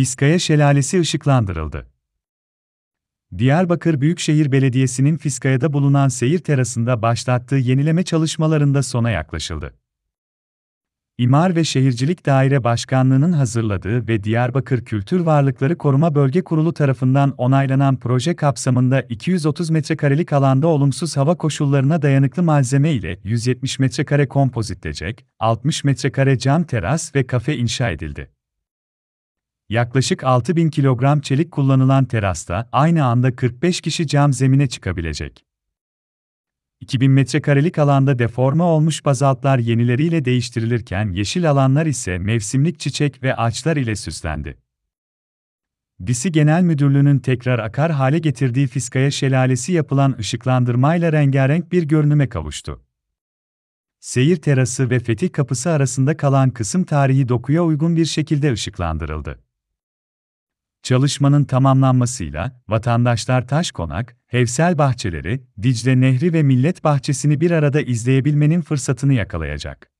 Fiskaya Şelalesi ışıklandırıldı. Diyarbakır Büyükşehir Belediyesi'nin Fiskaya'da bulunan seyir terasında başlattığı yenileme çalışmalarında sona yaklaşıldı. İmar ve Şehircilik Daire Başkanlığı'nın hazırladığı ve Diyarbakır Kültür Varlıkları Koruma Bölge Kurulu tarafından onaylanan proje kapsamında 230 metrekarelik alanda olumsuz hava koşullarına dayanıklı malzeme ile 170 metrekare kompozit decek, 60 metrekare cam teras ve kafe inşa edildi yaklaşık 6000 kilogram çelik kullanılan terasta aynı anda 45 kişi cam zemine çıkabilecek. 2000 metrekarelik alanda deforme olmuş bazaltlar yenileriyle değiştirilirken yeşil alanlar ise mevsimlik çiçek ve ağaçlar ile süslendi. Disi Genel Müdürlüğü'nün tekrar akar hale getirdiği Fiskaya Şelalesi yapılan ışıklandırmayla rengarenk bir görünüme kavuştu. Seyir terası ve fetih kapısı arasında kalan kısım tarihi dokuya uygun bir şekilde ışıklandırıldı. Çalışmanın tamamlanmasıyla vatandaşlar taş konak, hevsel bahçeleri, Dicle Nehri ve Millet Bahçesi'ni bir arada izleyebilmenin fırsatını yakalayacak.